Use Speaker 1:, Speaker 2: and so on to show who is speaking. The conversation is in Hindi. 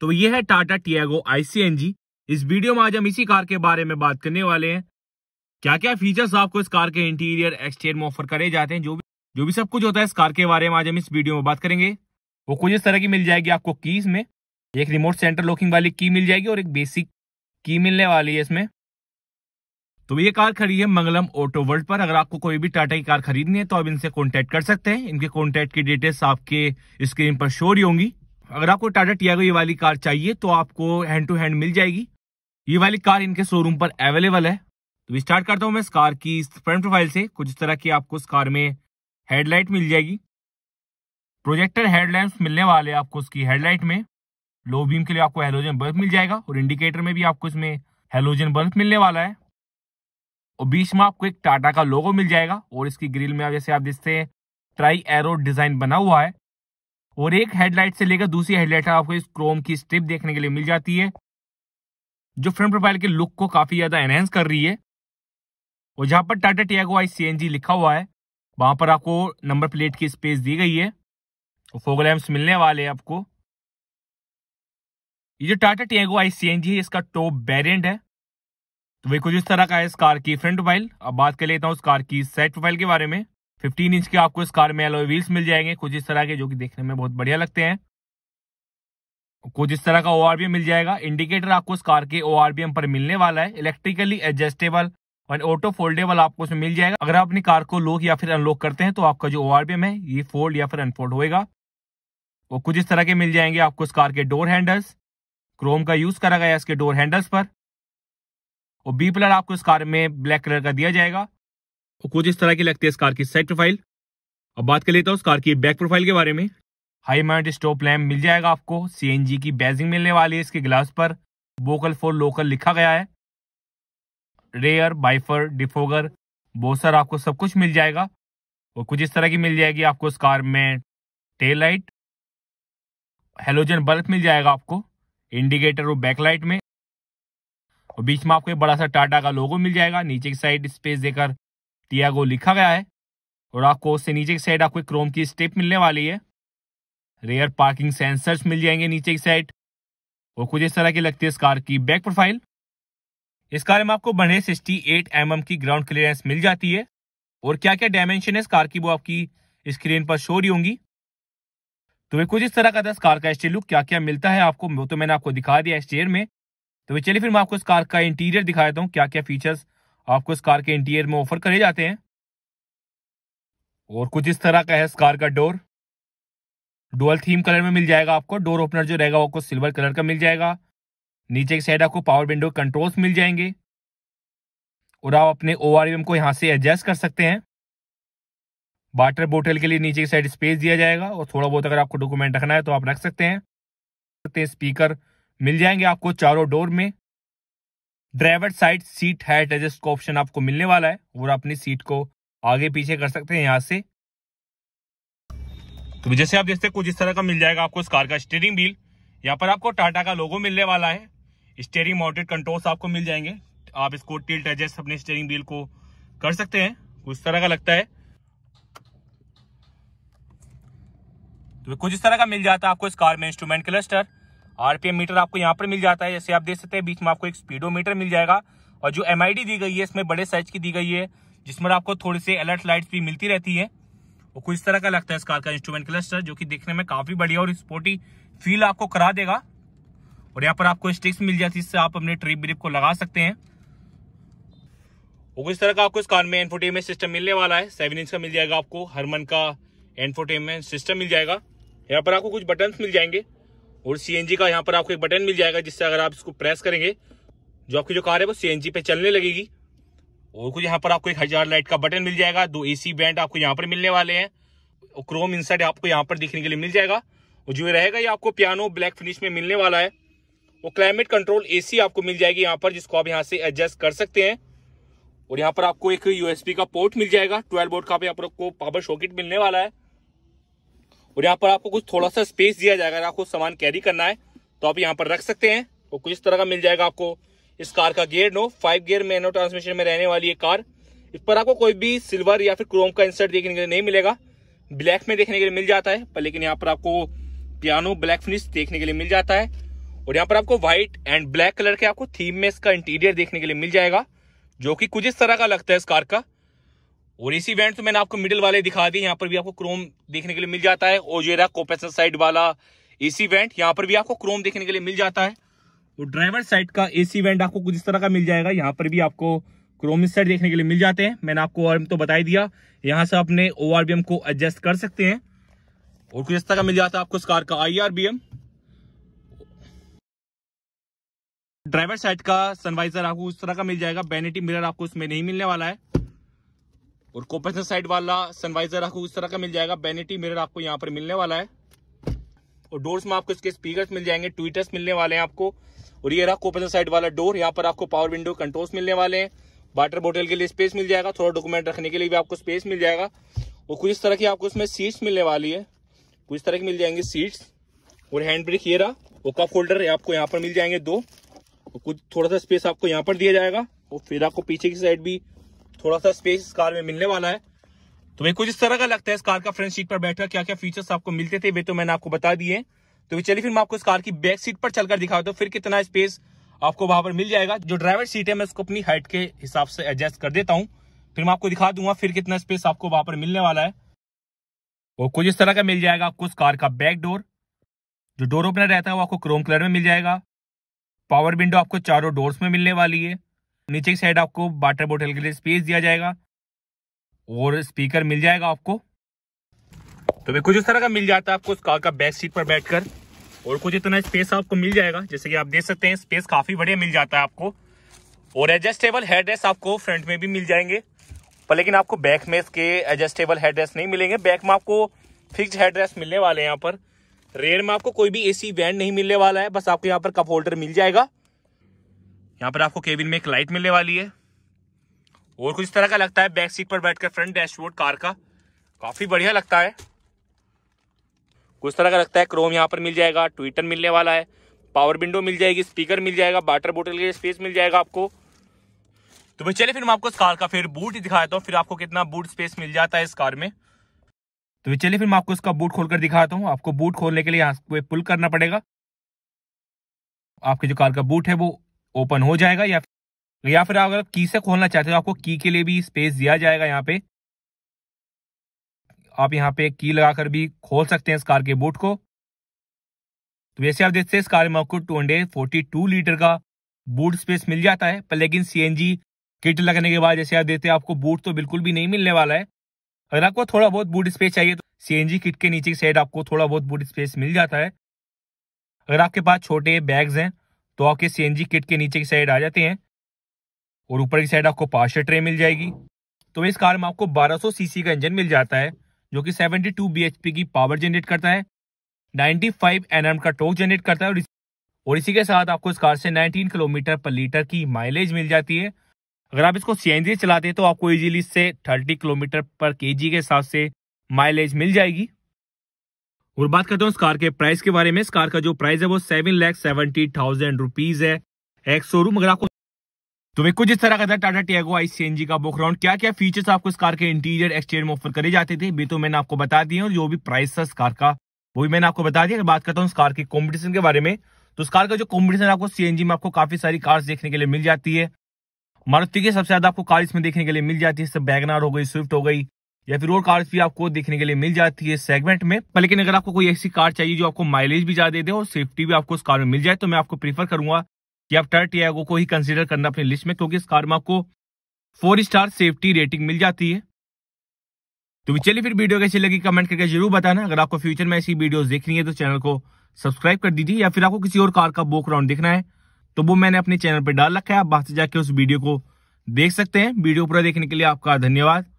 Speaker 1: तो ये है टाटा टियागो आईसीएनजी इस वीडियो में आज हम इसी कार के बारे में बात करने वाले हैं क्या क्या फीचर्स आपको इस कार के इंटीरियर एक्सटीरियर में ऑफर करे जाते हैं जो भी जो भी सब कुछ होता है इस कार के बारे में आज हम इस वीडियो में बात करेंगे वो कुछ इस तरह की मिल जाएगी आपको कीज में एक रिमोट सेंटर लॉकिंग वाली की मिल जाएगी और एक बेसिक की मिलने वाली है इसमें तो ये कार खड़ी है मंगलम ऑटो वर्ल्ड पर अगर आपको कोई भी टाटा की कार खरीदनी है तो आप इनसे कॉन्टेक्ट कर सकते हैं इनके कॉन्टेक्ट की डिटेल्स आपके स्क्रीन पर शो रही होंगी अगर आपको टाटा टियागो ये वाली कार चाहिए तो आपको हैंड टू हैंड मिल जाएगी ये वाली कार इनके शोरूम पर अवेलेबल है तो स्टार्ट करता हूँ मैं इस कार की फ्रंट प्रोफाइल से कुछ इस तरह की आपको इस कार में हेडलाइट मिल जाएगी प्रोजेक्टर हेडलैम्प मिलने वाले आपको उसकी हेडलाइट में लो बीम के लिए आपको हेलोजन बल्ब मिल जाएगा और इंडिकेटर में भी आपको इसमें हेलोजन बल्ब मिलने वाला है और बीच में आपको एक टाटा का लोगो मिल जाएगा और इसकी ग्रिल में जैसे आप देखते हैं ट्राई एरो डिजाइन बना हुआ है और एक हेडलाइट से लेकर दूसरी हेडलाइट आपको इस क्रोम की स्ट्रिप देखने के लिए मिल जाती है जो फ्रंट प्रोफाइल के लुक को काफी ज्यादा एनहेंस कर रही है और जहां पर टाटा टियागो आई सी लिखा हुआ है वहां पर आपको नंबर प्लेट की स्पेस दी गई है और मिलने वाले हैं आपको ये जो टाटा टियागो आई सी है इसका टॉप वेरियंट है तो वही कुछ इस तरह का है इस कार की फ्रंट प्रोफाइल अब बात कर लेता हूँ उस कार की सेट प्रोफाइल के बारे में 15 इंच के आपको इस कार में एलोय व्हील्स मिल जाएंगे कुछ इस तरह के जो कि देखने में बहुत बढ़िया लगते हैं कुछ इस तरह का ओ मिल जाएगा इंडिकेटर आपको इस कार के ओ पर मिलने वाला है इलेक्ट्रिकली एडजस्टेबल और ऑटो फोल्डेबल आपको इसमें मिल जाएगा अगर आप अपनी कार को लॉक या फिर अनलॉक करते हैं तो आपका जो ओ है ये फोल्ड या फिर अनफोल्ड होएगा वो कुछ इस तरह के मिल जाएंगे आपको इस कार के डोर हैंडल्स क्रोम का यूज करा गया इसके डोर हैंडल्स पर और बी प्लर आपको इस कार में ब्लैक कलर का दिया जाएगा और कुछ इस तरह की लगती है इस कार की साइड प्रोफाइल अब बात कर लेता हूँ उस कार की बैक प्रोफाइल के बारे में हाई माउंट स्टॉप लैम्प मिल जाएगा आपको सी की बैजिंग मिलने वाली है इसके ग्लास पर वोकल फॉर लोकल लिखा गया है रेयर बाइफर डिफोगर बोसर आपको सब कुछ मिल जाएगा और कुछ इस तरह की मिल जाएगी आपको इस कार में टेल लाइट हेलोजन बल्ब मिल जाएगा आपको इंडिकेटर और बैकलाइट में और बीच में आपको एक बड़ा सा टाटा का लोगो मिल जाएगा नीचे की साइड स्पेस देकर टियागो लिखा गया है और आपको उससे नीचे की साइड आपको क्रोम की स्टेप मिलने वाली है रेयर पार्किंग सेंसर्स मिल जाएंगे नीचे की साइड और कुछ इस तरह की लगती है इस कार की बैक प्रोफाइल इस कार में आपको बढ़े सिक्सटी एट mm की ग्राउंड क्लियरेंस मिल जाती है और क्या क्या डायमेंशन है इस कार की वो आपकी स्क्रीन पर शो रही होंगी तो वे कुछ इस तरह का था इस कार का एक्सटीरियर लुक क्या क्या मिलता है आपको वो तो मैंने आपको दिखा दिया एक्सटीरियर में तो वे चलिए फिर मैं आपको इस कार का इंटीरियर दिखा देता हूँ क्या क्या फीचर्स आपको इस कार के इंटीरियर में ऑफर करे जाते हैं और कुछ इस तरह का है इस कार का डोर डुअल थीम कलर में मिल जाएगा आपको डोर ओपनर जो रहेगा आपको सिल्वर कलर का मिल जाएगा नीचे की साइड आपको पावर विंडो कंट्रोल्स मिल जाएंगे और आप अपने ओ को यहाँ से एडजस्ट कर सकते हैं वाटर बोटल के लिए नीचे की साइड स्पेस दिया जाएगा और थोड़ा बहुत अगर आपको डॉक्यूमेंट रखना है तो आप रख सकते हैं स्पीकर मिल जाएंगे आपको चारों डोर में driver side seat height adjust का ऑप्शन आपको मिलने वाला है और अपनी सीट को आगे पीछे कर सकते हैं यहाँ से तो जैसे आप देखते हैं कुछ इस तरह का मिल जाएगा आपको इस कार का स्टेयरिंग व्हील यहाँ पर आपको टाटा का लोगो मिलने वाला है स्टेयरिंग माउंटेड कंट्रोल्स आपको मिल जाएंगे आप इसको टिल्ट एडजस्ट अपने स्टेयरिंग व्हील को कर सकते हैं कुछ तरह का लगता है तो कुछ इस तरह का मिल जाता है आपको इस कार में इंस्ट्रूमेंट क्लस्टर आरपीएम मीटर आपको यहाँ पर मिल जाता है जैसे आप देख सकते हैं बीच में आपको एक स्पीडोमीटर मिल जाएगा और जो एम दी गई है इसमें बड़े साइज की दी गई है जिसमें आपको थोड़ी सी अलर्ट लाइट्स भी मिलती रहती है और कुछ तरह का लगता है इस कार का इंस्ट्रूमेंट क्लस्टर जो कि देखने में काफी बढ़िया और स्पोर्टी फील आपको करा देगा और यहाँ पर आपको स्टिक्स मिल जाती है जिससे आप अपने ट्रिप ब्रिप को लगा सकते हैं और कुछ तरह का आपको इस कार में एनफोटेमेंट सिस्टम मिलने वाला है सेवन इंच का मिल जाएगा आपको हरमन का एनफोटेमेंट सिस्टम मिल जाएगा यहाँ पर आपको कुछ बटन्स मिल जाएंगे और सी का यहाँ पर आपको एक बटन मिल जाएगा जिससे अगर आप इसको प्रेस करेंगे जो आपकी जो कार है वो जी पे चलने लगेगी और कुछ यहाँ पर आपको एक हजार लाइट का बटन मिल जाएगा दो एसी बैंड आपको यहाँ पर मिलने वाले हैं और क्रोम इंसर्ट आपको यहाँ पर देखने के लिए मिल जाएगा और जो रहेगा ये आपको पियानो ब्लैक फिनिश में मिलने वाला है और क्लाइमेट कंट्रोल एसी आपको मिल जाएगी यहाँ पर जिसको आप यहाँ से एडजस्ट कर सकते हैं और यहाँ पर आपको एक यूएसपी का पोर्ट मिल जाएगा ट्वेल्व बोर्ड का भी यहाँ पर आपको पावर सॉकेट मिलने वाला है और यहाँ पर आपको कुछ थोड़ा सा स्पेस दिया जाएगा अगर आपको सामान कैरी करना है तो आप यहाँ पर रख सकते हैं और कुछ इस तरह का मिल जाएगा आपको इस कार का gear no five gear manual transmission में रहने वाली ये कार इस पर आपको कोई भी सिल्वर या फिर क्रोम का इंसर्ट देखने के लिए नहीं मिलेगा ब्लैक में देखने के लिए मिल जाता है पर लेकिन यहाँ पर आपको पियानो ब्लैक फिनिश देखने के लिए मिल जाता है और यहाँ पर आपको व्हाइट एंड ब्लैक कलर के आपको थीम में इसका इंटीरियर देखने के लिए मिल जाएगा जो कि कुछ इस तरह का लगता है इस कार का और इसी वेंट तो मैंने आपको मिडिल वाले दिखा दिए यहाँ पर भी आपको क्रोम देखने के लिए मिल जाता है और रहा कोपेसन साइड वाला एसी वेंट यहाँ पर भी आपको क्रोम देखने के लिए मिल जाता है और ड्राइवर साइड का एसी वेंट आपको कुछ इस तरह का मिल जाएगा यहाँ पर भी आपको क्रोम साइड देखने के लिए मिल जाते हैं मैंने आपको आर तो बताई दिया यहाँ से अपने ओ को एडजस्ट कर सकते हैं और कुछ इस तरह का मिल जाता है आपको इस कार का आई ड्राइवर साइड का सनवाइजर आपको उस तरह का मिल जाएगा बेनेटी मिरर आपको उसमें नहीं मिलने वाला है और कोपेसन साइड वाला सनवाइजर आपको इस तरह का मिल जाएगा बेनिटी मिरर आपको यहाँ पर मिलने वाला है और डोर्स में आपको इसके स्पीकर मिल जाएंगे ट्विटर्स मिलने वाले हैं आपको और ये रहा कोपेसन साइड वाला डोर यहाँ पर आपको पावर विंडो कंट्रोल्स मिलने वाले हैं वाटर बॉटल के लिए स्पेस मिल जाएगा थोड़ा डॉक्यूमेंट रखने के लिए भी आपको स्पेस मिल जाएगा और कुछ इस तरह की आपको इसमें सीट्स मिलने वाली है कुछ इस तरह की मिल जाएंगी सीट्स और हैंड ब्रेक ये रहा वो कप होल्डर आपको यहाँ पर मिल जाएंगे दो और कुछ थोड़ा सा स्पेस आपको यहाँ पर दिया जाएगा और फिर आपको पीछे की साइड भी थोड़ा सा स्पेस इस कार में मिलने वाला है तो भाई कुछ इस तरह का लगता है इस कार का फ्रंट सीट पर बैठकर क्या क्या फीचर्स आपको मिलते थे वे तो मैंने आपको बता दिए तो चलिए फिर मैं आपको इस कार की बैक सीट पर चलकर दिखाता हूँ फिर कितना स्पेस आपको वहां पर मिल जाएगा जो ड्राइवर सीट है मैं उसको अपनी हाइट के हिसाब से एडजस्ट कर देता हूँ फिर मैं आपको दिखा दूंगा फिर कितना स्पेस आपको वहां पर मिलने वाला है और कुछ इस तरह का मिल जाएगा आपको उस कार का बैक डोर जो डोर ओपनर रहता है वो आपको क्रोम कलर में मिल जाएगा पावर विंडो आपको चारों डोर्स में मिलने वाली है नीचे की साइड आपको वाटर बोटल के लिए स्पेस दिया जाएगा और स्पीकर मिल जाएगा आपको तो भी कुछ इस तरह का मिल जाता है आपको उस कार का बैक सीट पर बैठकर और कुछ इतना स्पेस आपको मिल जाएगा जैसे कि आप देख सकते हैं स्पेस काफ़ी बढ़िया मिल जाता है आपको और एडजस्टेबल हेड रेस्ट आपको फ्रंट में भी मिल जाएंगे पर लेकिन आपको बैक में इसके एडजस्टेबल हेड रेस्ट नहीं मिलेंगे बैक में आपको फिक्स हेड रेस्ट मिलने वाले हैं यहाँ पर रेयर में आपको कोई भी एसी वैन नहीं मिलने वाला है बस आपको यहाँ पर कप होल्डर मिल जाएगा यहाँ पर आपको केबिन में एक लाइट मिलने वाली है और कुछ इस तरह का लगता है बैक सीट पर बैठकर फ्रंट डैशबोर्ड कार का काफ़ी बढ़िया लगता है कुछ तरह का लगता है क्रोम यहाँ पर मिल जाएगा ट्विटर मिलने वाला है पावर विंडो मिल जाएगी स्पीकर मिल जाएगा वाटर बोटल के स्पेस मिल जाएगा आपको तो भाई चलिए फिर मैं आपको इस कार का फिर बूट दिखाता हूँ फिर आपको कितना बूट स्पेस मिल जाता है इस कार में तो चलिए फिर मैं आपको इसका बूट खोलकर दिखाता हूँ आपको बूट खोलने के लिए यहाँ पुल करना पड़ेगा आपके जो कार का बूट है वो ओपन हो जाएगा या या फिर अगर आप की से खोलना चाहते हो आपको की के लिए भी स्पेस दिया जाएगा यहाँ पे आप यहाँ पे की लगाकर भी खोल सकते हैं इस कार के बूट को तो वैसे आप देखते हैं इस कार में आपको two hundred forty two litre का बूट स्पेस मिल जाता है पर लेकिन सीएनजी किट लगने के बाद जैसे आप देखते हैं आपको बूट तो बिल्कुल भी नहीं मिलने वाला है अगर आपको थोड़ा बहुत बूट स्पेस चाहिए तो सीएनजी किट के नीचे की साइड आपको थोड़ा बहुत बूट स्पेस मिल जाता है अगर आपके पास छोटे बैग्स हैं तो आपके जी किट के नीचे की साइड आ जाते हैं और ऊपर की साइड आपको पार्शल ट्रे मिल जाएगी तो इस कार में आपको 1200 सीसी का इंजन मिल जाता है जो कि 72 बीएचपी की पावर जनरेट करता है 95 फाइव एनएम का टोक जनरेट करता है और इसी के साथ आपको इस कार से 19 किलोमीटर पर लीटर की माइलेज मिल जाती है अगर आप इसको सी चलाते हैं तो आपको इजिली इससे 30 किलोमीटर पर के के हिसाब से माइलेज मिल जाएगी और बात करता हूँ इस कार के प्राइस के बारे में इस कार का जो प्राइस है वो seven lakh seventy thousand rupees है एक शोरूम अगर आपको तो वे कुछ इस तरह का था टाटा टियागो आईसीएनजी का बुक राउंड क्या क्या फीचर्स आपको इस कार के इंटीरियर एक्सटीरियर में ऑफर करे जाते थे भी तो मैंने आपको बता दिए और जो भी प्राइस था इस कार का वो भी मैंने आपको बता दिया अगर बात करता हूँ इस कार के कॉम्पिटिशन के बारे में तो इस कार का जो कॉम्पिटिशन आपको सीएनजी में आपको काफी सारी कार्स देखने के लिए मिल जाती है मारुति की सबसे ज्यादा आपको कार इसमें देखने के लिए मिल जाती है बैगनार हो गई स्विफ्ट हो गई या फिर और कार्स भी आपको देखने के लिए मिल जाती है सेगमेंट में पर लेकिन अगर आपको कोई ऐसी कार चाहिए जो आपको माइलेज भी ज्यादा दे और सेफ्टी भी आपको उस कार में मिल जाए तो मैं आपको प्रीफर करूंगा कि आप टर्ट यागो को ही कंसिडर करना अपनी लिस्ट में क्योंकि इस कार में आपको फोर स्टार सेफ्टी रेटिंग मिल जाती है तो चलिए फिर वीडियो कैसी लगी कमेंट करके जरूर बताना अगर आपको फ्यूचर में ऐसी वीडियोस देखनी है तो चैनल को सब्सक्राइब कर दीजिए या फिर आपको किसी और कार का बोक राउंड देखना है तो वो मैंने अपने चैनल पर डाल रखा है आप बाहर से जाके उस वीडियो को देख सकते हैं वीडियो पूरा देखने के लिए आपका धन्यवाद